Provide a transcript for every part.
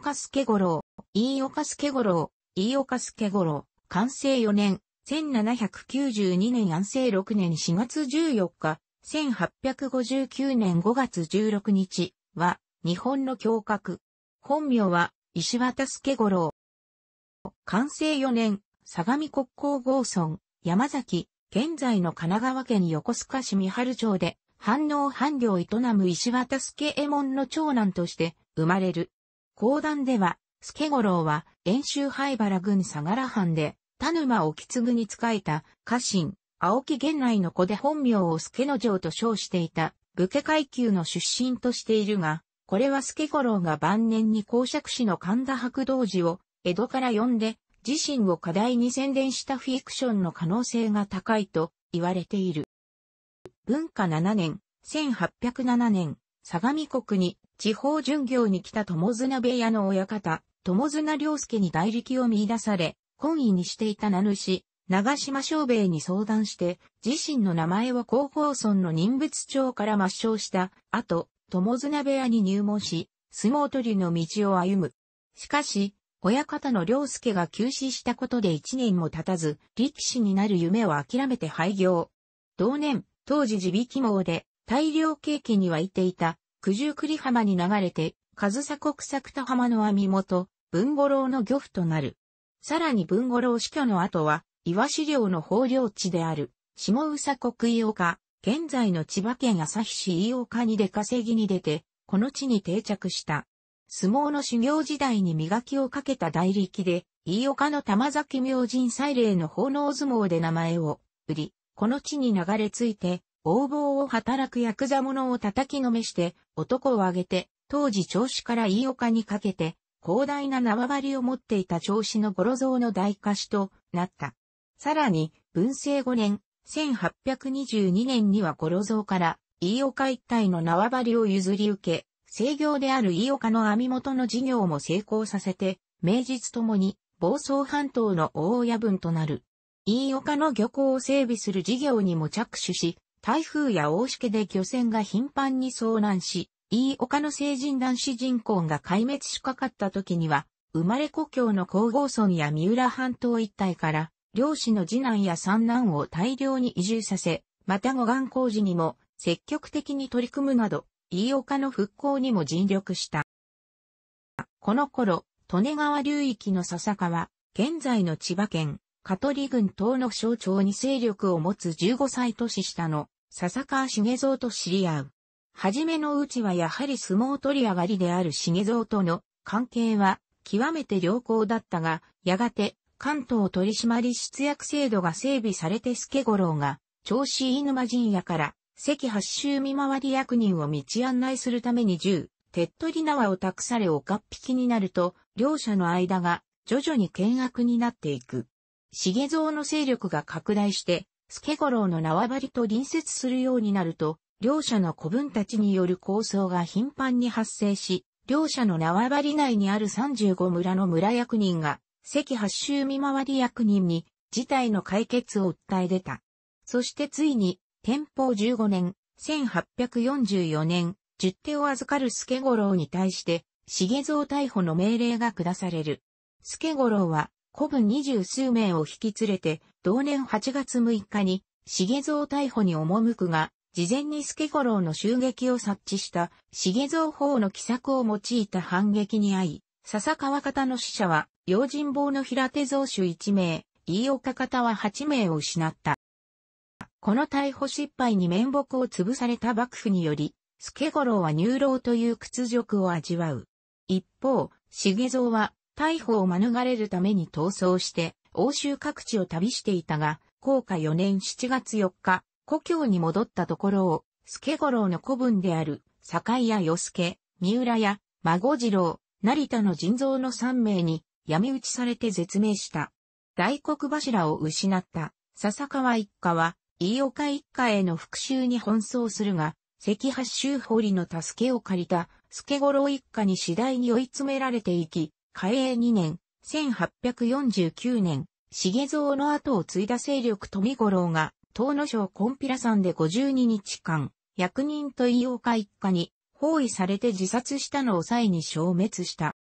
岡助五郎、飯岡助五郎、飯岡助五郎、完成4年、1792年安政6年4月14日、1859年5月16日は、日本の教閣。本名は、石渡助五郎。完成4年、相模国交合村、山崎、現在の神奈川県横須賀市三春町で、反応半領営む石渡助右衛門の長男として生まれる。講談では、助五郎は、遠州灰原郡相良藩で、田沼を継に仕えた、家臣、青木源内の子で本名を助之城と称していた、武家階級の出身としているが、これは助五郎が晩年に公爵士の神田白道寺を、江戸から呼んで、自身を課題に宣伝したフィクションの可能性が高いと言われている。文化7年、1807年、相模国に地方巡業に来た友綱部屋の親方、友綱良介に代力を見出され、懇意にしていた名主、長島昌兵衛に相談して、自身の名前を広報村の人物町から抹消した後、友綱部屋に入門し、相撲取りの道を歩む。しかし、親方の良介が急死したことで一年も経たず、力士になる夢を諦めて廃業。同年、当時自引き網で、大量景気にはいていた、九十九里浜に流れて、上佐国作田浜の網元、文五郎の漁夫となる。さらに文五郎死去の後は、岩資料の放領地である、下宇佐国井岡、現在の千葉県旭市井岡に出稼ぎに出て、この地に定着した。相撲の修行時代に磨きをかけた大力で、飯岡の玉崎明神祭礼の奉納相撲で名前を売り、この地に流れ着いて、横暴を働くヤクザ者を叩きのめして、男を挙げて、当時調子から飯岡にかけて、広大な縄張りを持っていた調子の五郎像の大歌手となった。さらに、文政5年、1822年には五郎像から、飯岡一帯の縄張りを譲り受け、制業である飯岡の網元の事業も成功させて、名実ともに、房総半島の大親分となる。飯岡の漁港を整備する事業にも着手し、台風や大しけで漁船が頻繁に遭難し、飯岡の成人男子人口が壊滅しかかった時には、生まれ故郷の皇后村や三浦半島一帯から、漁師の次男や三男を大量に移住させ、また護岸工事にも積極的に取り組むなど、飯岡の復興にも尽力した。この頃、利根川流域の笹川、現在の千葉県、香取郡等の省庁に勢力を持つ15歳年下の笹川重蔵と知り合う。はじめのうちはやはり相撲取り上がりである重蔵との関係は極めて良好だったが、やがて関東取締出役制度が整備されて助五郎が、調子飯沼陣屋から関八州見回り役人を道案内するために銃、手っ取り縄を託され岡っ引きになると、両者の間が徐々に険悪になっていく。重蔵の勢力が拡大して、助五郎の縄張りと隣接するようになると、両者の子分たちによる抗争が頻繁に発生し、両者の縄張り内にある35村の村役人が、赤八州見回り役人に、事態の解決を訴え出た。そしてついに、天保15年、1844年、十手を預かる助五郎に対して、重蔵逮捕の命令が下される。ゴロウは、古文二十数名を引き連れて、同年8月6日に、重蔵逮捕に赴くが、事前に助五郎の襲撃を察知した重蔵法の奇策を用いた反撃に遭い、笹川方の死者は、用心棒の平手蔵主1名、飯岡方は8名を失った。この逮捕失敗に面目を潰された幕府により、助五郎は入牢という屈辱を味わう。一方、重蔵は逮捕を免れるために逃走して、欧州各地を旅していたが、高下4年7月4日、故郷に戻ったところを、助五郎の子分である、坂井屋与助、三浦や孫次郎、成田の人造の3名に、闇討ちされて絶命した。大黒柱を失った、笹川一家は、飯岡一家への復讐に奔走するが、関八周堀の助けを借りた、助五郎一家に次第に追い詰められていき、嘉永2年、1849年、重蔵の後を継いだ勢力富五郎が、東野省コンピラ山で52日間、役人と異うか、一家に包囲されて自殺したのを際に消滅した。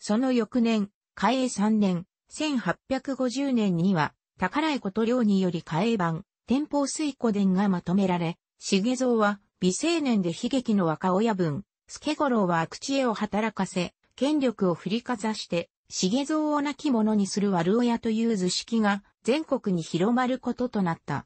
その翌年、嘉永3年、1850年には、宝井こと領により嘉永版、天保水古伝がまとめられ、重蔵は、美青年で悲劇の若親分、助五郎は悪知恵を働かせ、権力を振りかざして、重蔵を亡き者にする悪親という図式が全国に広まることとなった。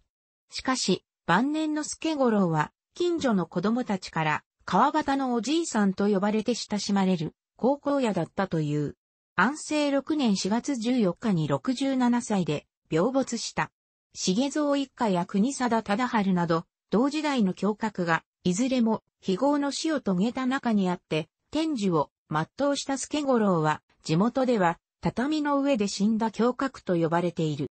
しかし、晩年の助五郎は、近所の子供たちから、川端のおじいさんと呼ばれて親しまれる、高校屋だったという。安政6年4月14日に67歳で、病没した。重蔵一家や国貞忠治など、同時代の教格が、いずれも、非業の死を遂げた中にあって、天寿を全うした助五郎は、地元では、畳の上で死んだ胸郭と呼ばれている。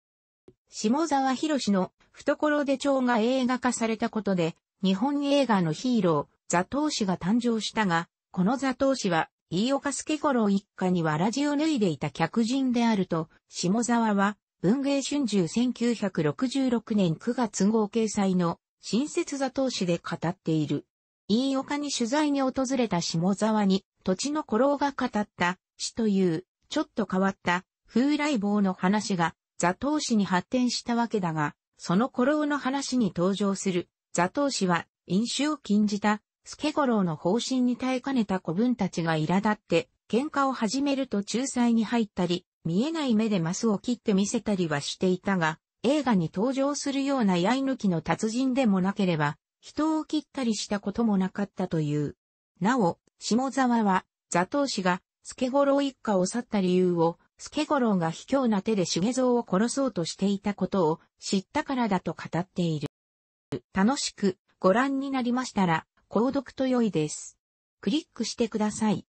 下沢博の懐で蝶が映画化されたことで、日本映画のヒーロー、座頭氏が誕生したが、この座頭氏は、飯岡助五郎一家にはラジオ脱いでいた客人であると、下沢は、文芸春秋1966年9月号掲載の、新設座頭氏で語っている。飯岡に取材に訪れた下沢に、土地の古老が語った死という、ちょっと変わった風来坊の話が座頭市に発展したわけだが、その古老の話に登場する座頭市は飲酒を禁じた助五郎の方針に耐えかねた子分たちが苛立って喧嘩を始めると仲裁に入ったり、見えない目でマスを切って見せたりはしていたが、映画に登場するような刃抜きの達人でもなければ、人を切ったりしたこともなかったという。なお、下沢は、座頭氏が、スケゴロウ一家を去った理由を、スケゴロウが卑怯な手で重蔵を殺そうとしていたことを知ったからだと語っている。楽しくご覧になりましたら、購読と良いです。クリックしてください。